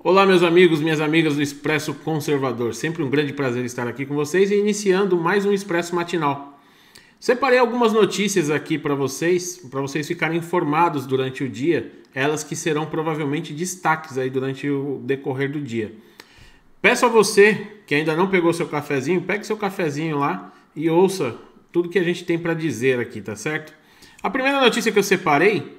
Olá, meus amigos, minhas amigas do Expresso Conservador. Sempre um grande prazer estar aqui com vocês e iniciando mais um Expresso Matinal. Separei algumas notícias aqui para vocês, para vocês ficarem informados durante o dia, elas que serão provavelmente destaques aí durante o decorrer do dia. Peço a você que ainda não pegou seu cafezinho, pegue seu cafezinho lá e ouça tudo que a gente tem para dizer aqui, tá certo? A primeira notícia que eu separei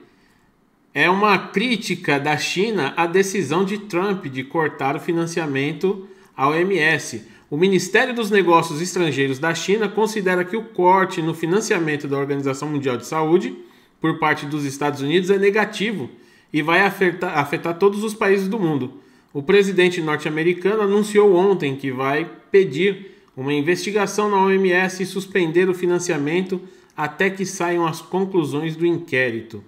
é uma crítica da China à decisão de Trump de cortar o financiamento ao MS. O Ministério dos Negócios Estrangeiros da China considera que o corte no financiamento da Organização Mundial de Saúde por parte dos Estados Unidos é negativo e vai afetar, afetar todos os países do mundo. O presidente norte-americano anunciou ontem que vai pedir uma investigação na OMS e suspender o financiamento até que saiam as conclusões do inquérito.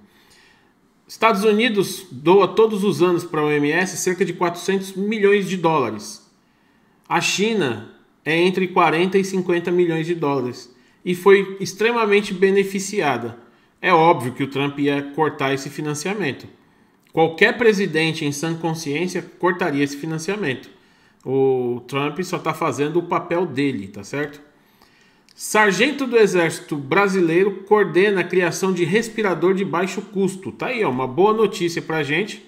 Estados Unidos doa todos os anos para a OMS cerca de 400 milhões de dólares. A China é entre 40 e 50 milhões de dólares e foi extremamente beneficiada. É óbvio que o Trump ia cortar esse financiamento. Qualquer presidente em sã consciência cortaria esse financiamento. O Trump só está fazendo o papel dele, tá certo? Sargento do Exército Brasileiro coordena a criação de respirador de baixo custo. Tá aí, ó, uma boa notícia para gente.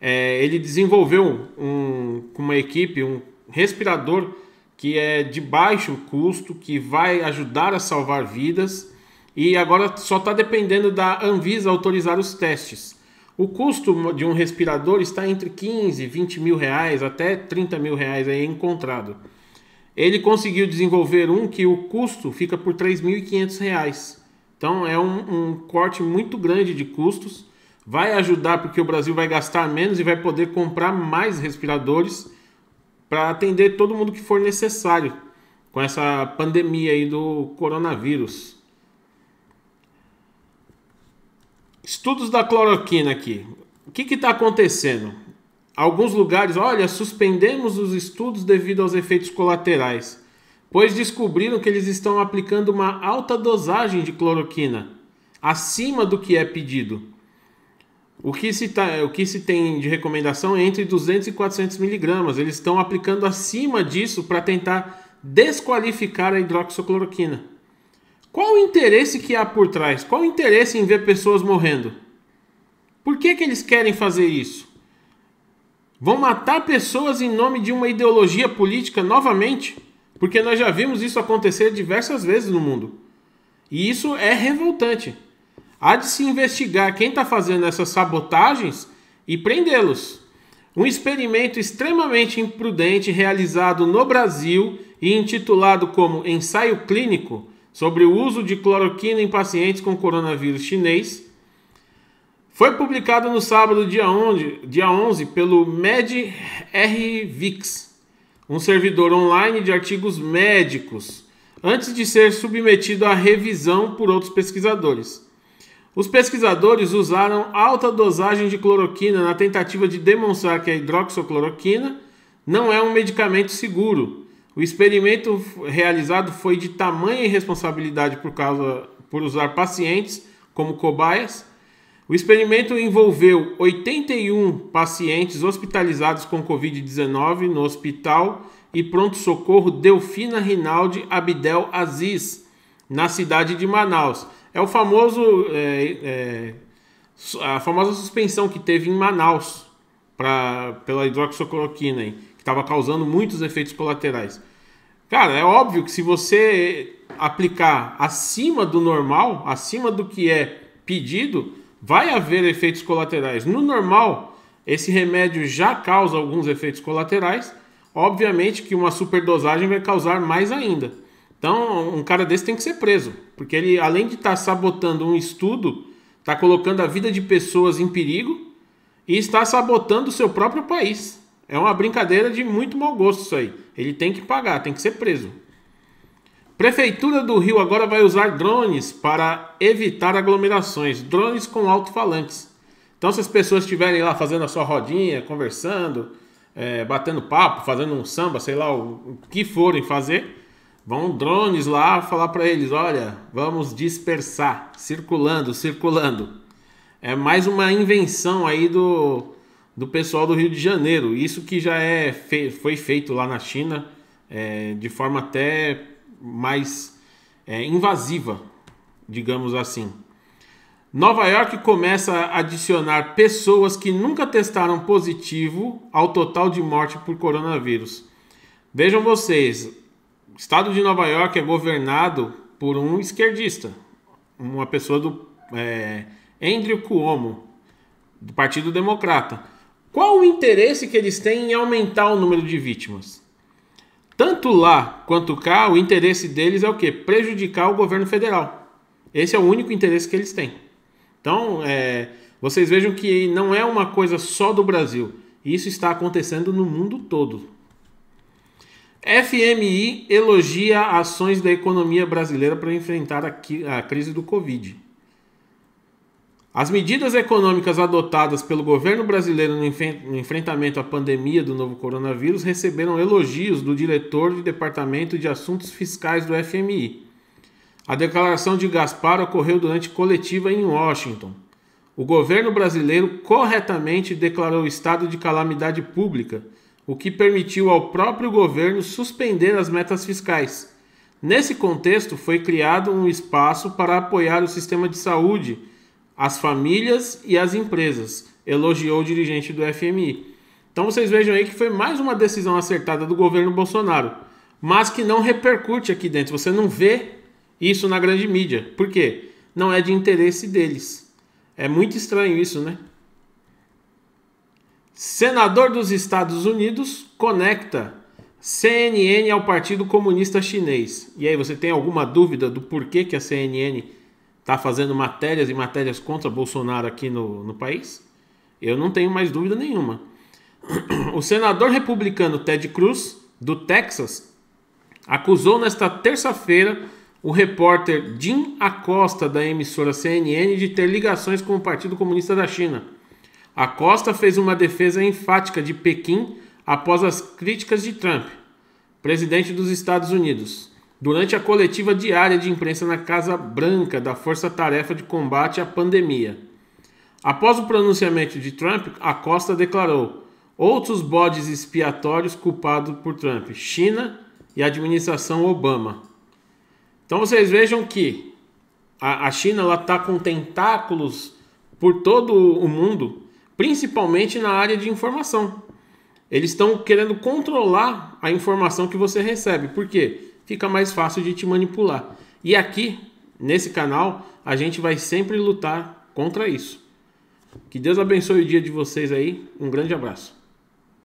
É, ele desenvolveu um, com uma equipe um respirador que é de baixo custo, que vai ajudar a salvar vidas. E agora só está dependendo da Anvisa autorizar os testes. O custo de um respirador está entre 15, 20 mil reais até 30 mil reais aí encontrado. Ele conseguiu desenvolver um que o custo fica por 3.500 reais. Então é um, um corte muito grande de custos. Vai ajudar porque o Brasil vai gastar menos e vai poder comprar mais respiradores para atender todo mundo que for necessário com essa pandemia aí do coronavírus. Estudos da cloroquina aqui. O que está acontecendo? Alguns lugares, olha, suspendemos os estudos devido aos efeitos colaterais, pois descobriram que eles estão aplicando uma alta dosagem de cloroquina, acima do que é pedido. O que se, tá, o que se tem de recomendação é entre 200 e 400 miligramas. Eles estão aplicando acima disso para tentar desqualificar a hidroxicloroquina. Qual o interesse que há por trás? Qual o interesse em ver pessoas morrendo? Por que, que eles querem fazer isso? Vão matar pessoas em nome de uma ideologia política novamente? Porque nós já vimos isso acontecer diversas vezes no mundo. E isso é revoltante. Há de se investigar quem está fazendo essas sabotagens e prendê-los. Um experimento extremamente imprudente realizado no Brasil e intitulado como ensaio clínico sobre o uso de cloroquina em pacientes com coronavírus chinês foi publicado no sábado, dia 11, dia 11 pelo MedRvix, um servidor online de artigos médicos, antes de ser submetido à revisão por outros pesquisadores. Os pesquisadores usaram alta dosagem de cloroquina na tentativa de demonstrar que a hidroxicloroquina não é um medicamento seguro o experimento realizado foi de tamanha irresponsabilidade por causa por usar pacientes como cobaias. O experimento envolveu 81 pacientes hospitalizados com COVID-19 no hospital e pronto-socorro Delfina Rinaldi Abdel Aziz, na cidade de Manaus. É o famoso é, é, a famosa suspensão que teve em Manaus pela hidroxicloroquina, que estava causando muitos efeitos colaterais. Cara, é óbvio que se você aplicar acima do normal, acima do que é pedido, vai haver efeitos colaterais. No normal, esse remédio já causa alguns efeitos colaterais. Obviamente que uma superdosagem vai causar mais ainda. Então, um cara desse tem que ser preso, porque ele, além de estar tá sabotando um estudo, está colocando a vida de pessoas em perigo e está sabotando o seu próprio país. É uma brincadeira de muito mau gosto isso aí. Ele tem que pagar, tem que ser preso. Prefeitura do Rio agora vai usar drones para evitar aglomerações. Drones com alto-falantes. Então, se as pessoas estiverem lá fazendo a sua rodinha, conversando, é, batendo papo, fazendo um samba, sei lá, o, o que forem fazer, vão drones lá falar para eles: olha, vamos dispersar, circulando, circulando. É mais uma invenção aí do do pessoal do Rio de Janeiro. Isso que já é fe foi feito lá na China é, de forma até mais é, invasiva, digamos assim. Nova York começa a adicionar pessoas que nunca testaram positivo ao total de morte por coronavírus. Vejam vocês, o estado de Nova York é governado por um esquerdista, uma pessoa do é, Andrew Cuomo, do Partido Democrata. Qual o interesse que eles têm em aumentar o número de vítimas? Tanto lá quanto cá, o interesse deles é o que? Prejudicar o governo federal. Esse é o único interesse que eles têm. Então, é, vocês vejam que não é uma coisa só do Brasil. Isso está acontecendo no mundo todo. FMI elogia ações da economia brasileira para enfrentar a, a crise do Covid. As medidas econômicas adotadas pelo governo brasileiro no enfrentamento à pandemia do novo coronavírus receberam elogios do diretor do Departamento de Assuntos Fiscais do FMI. A declaração de Gaspar ocorreu durante coletiva em Washington. O governo brasileiro corretamente declarou estado de calamidade pública, o que permitiu ao próprio governo suspender as metas fiscais. Nesse contexto, foi criado um espaço para apoiar o sistema de saúde as famílias e as empresas, elogiou o dirigente do FMI. Então vocês vejam aí que foi mais uma decisão acertada do governo Bolsonaro, mas que não repercute aqui dentro. Você não vê isso na grande mídia. Por quê? Não é de interesse deles. É muito estranho isso, né? Senador dos Estados Unidos conecta CNN ao Partido Comunista Chinês. E aí, você tem alguma dúvida do porquê que a CNN está fazendo matérias e matérias contra Bolsonaro aqui no, no país? Eu não tenho mais dúvida nenhuma. O senador republicano Ted Cruz, do Texas, acusou nesta terça-feira o repórter Jim Acosta, da emissora CNN, de ter ligações com o Partido Comunista da China. Acosta fez uma defesa enfática de Pequim após as críticas de Trump, presidente dos Estados Unidos durante a coletiva diária de imprensa na Casa Branca da Força Tarefa de Combate à Pandemia. Após o pronunciamento de Trump, a Costa declarou: outros bodes expiatórios culpados por Trump, China e a administração Obama. Então vocês vejam que a, China está com tentáculos por todo o mundo, principalmente na área de informação. Eles estão querendo controlar a informação que você recebe. Por quê? fica mais fácil de te manipular. E aqui, nesse canal, a gente vai sempre lutar contra isso. Que Deus abençoe o dia de vocês aí. Um grande abraço.